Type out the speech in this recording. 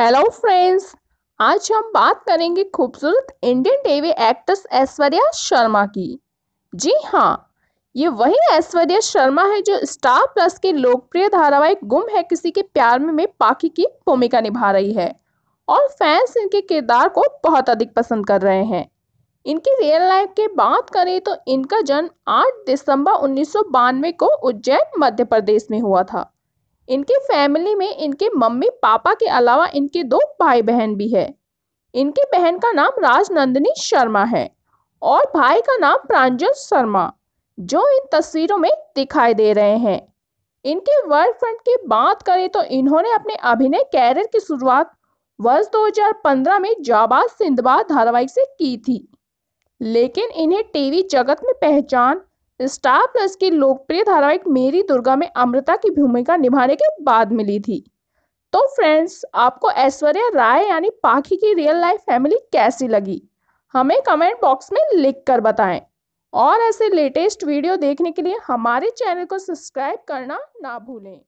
hello friends आज हम बात करेंगे खूबसूरत Indian TV actress Aishwarya Sharma की जी हाँ ये वही ऐश्वर्या शर्मा है जो स्टार प्लस के लोकप्रिय धारावाहिक गुम है किसी के प्यार में में पाकी की भूमिका निभा रही है और फैंस इनके किरदार को बहुत अधिक पसंद कर रहे हैं इनकी रियल लाइफ की बात करें तो इनका जन्म 8 दिसंबर उन्नीस को उज्जैन मध्य प्रदेश में हुआ था इनके फैमिली में इनके मम्मी पापा के अलावा इनके दो भाई बहन भी है इनके बहन का नाम राजनंदिनी शर्मा है और भाई का नाम प्रांजल शर्मा जो इन तस्वीरों में दिखाई दे रहे हैं इनके वर्ल्ड फ्रंट की बात करें तो इन्होंने अपने अभिनय कैरियर की शुरुआत वर्ष 2015 में जाबाज सिंधवा धारावाहिक से की थी लेकिन इन्हें टीवी जगत में पहचान स्टार प्लस की लोकप्रिय धारावाहिक मेरी दुर्गा में अमृता की भूमिका निभाने के बाद मिली थी तो फ्रेंड्स आपको ऐश्वर्या राय यानी पाखी की रियल लाइफ फैमिली कैसी लगी हमें कमेंट बॉक्स में लिख कर बताएं और ऐसे लेटेस्ट वीडियो देखने के लिए हमारे चैनल को सब्सक्राइब करना ना भूलें